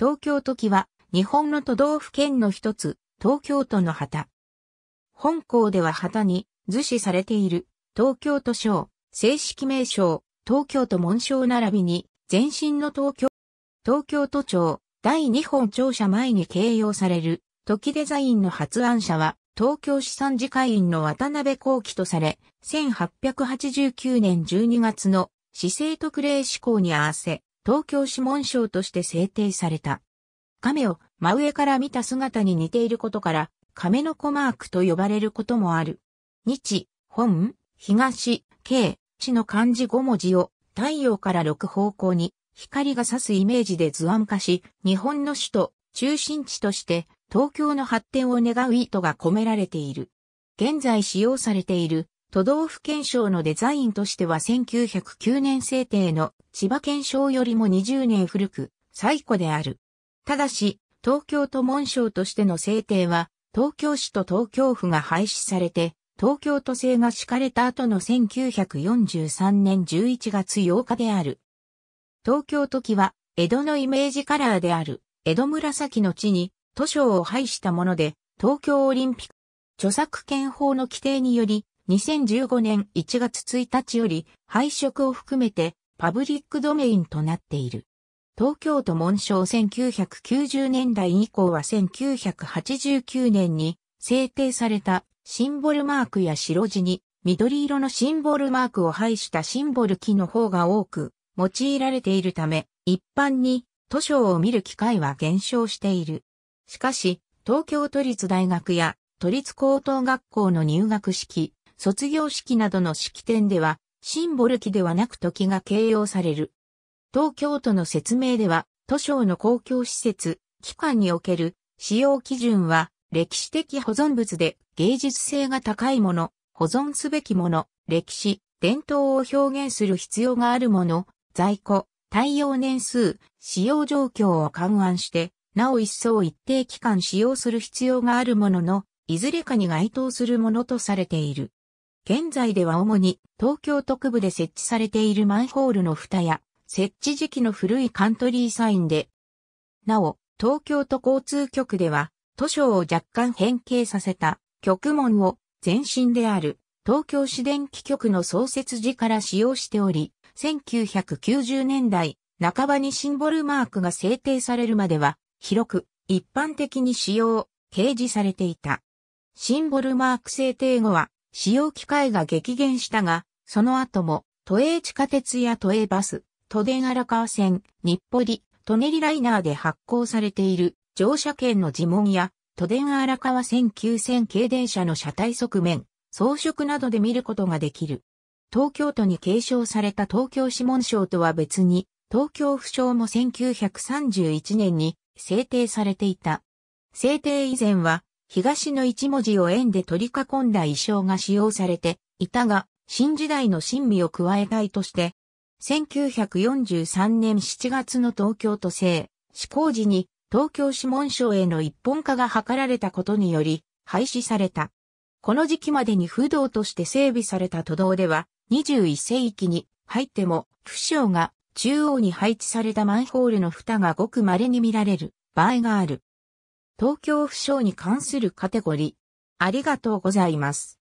東京都旗は、日本の都道府県の一つ、東京都の旗。本校では旗に、図示されている、東京都省、正式名称、東京都紋章並びに、前身の東京、東京都庁、第2本庁舎前に掲揚される、時デザインの発案者は、東京市産次会員の渡辺幸喜とされ、1889年12月の市政特例施行に合わせ、東京指紋賞として制定された。亀を真上から見た姿に似ていることから、亀の子マークと呼ばれることもある。日、本、東、京、地の漢字5文字を太陽から6方向に光が差すイメージで図案化し、日本の首都、中心地として東京の発展を願う意図が込められている。現在使用されている都道府県省のデザインとしては1909年制定の千葉県省よりも20年古く最古である。ただし、東京都門省としての制定は、東京市と東京府が廃止されて、東京都制が敷かれた後の1943年11月8日である。東京都旗は、江戸のイメージカラーである、江戸紫の地に、都省を廃したもので、東京オリンピック、著作権法の規定により、2015年1月1日より配色を含めてパブリックドメインとなっている。東京都紋章1990年代以降は1989年に制定されたシンボルマークや白地に緑色のシンボルマークを配したシンボル機の方が多く用いられているため一般に図書を見る機会は減少している。しかし東京都立大学や都立高等学校の入学式、卒業式などの式典では、シンボル記ではなく時が形容される。東京都の説明では、都省の公共施設、機関における使用基準は、歴史的保存物で芸術性が高いもの、保存すべきもの、歴史、伝統を表現する必要があるもの、在庫、対応年数、使用状況を勘案して、なお一層一定期間使用する必要があるものの、いずれかに該当するものとされている。現在では主に東京都区部で設置されているマンホールの蓋や設置時期の古いカントリーサインで、なお、東京都交通局では都庁を若干変形させた局門を前身である東京市電気局の創設時から使用しており、1990年代半ばにシンボルマークが制定されるまでは広く一般的に使用、掲示されていた。シンボルマーク制定後は使用機会が激減したが、その後も、都営地下鉄や都営バス、都電荒川線、日暮里、舎人ライナーで発行されている乗車券の呪文や、都電荒川線9000系電車の車体側面、装飾などで見ることができる。東京都に継承された東京諮問省とは別に、東京府省も1931年に制定されていた。制定以前は東の一文字を円で取り囲んだ衣装が使用されていたが、新時代の神秘を加えたいとして、1943年7月の東京都政、施行時に東京諮問省への一本化が図られたことにより、廃止された。この時期までに不動として整備された都道では、21世紀に入っても、不省が中央に配置されたマンホールの蓋がごく稀に見られる場合がある。東京府省に関するカテゴリー。ありがとうございます。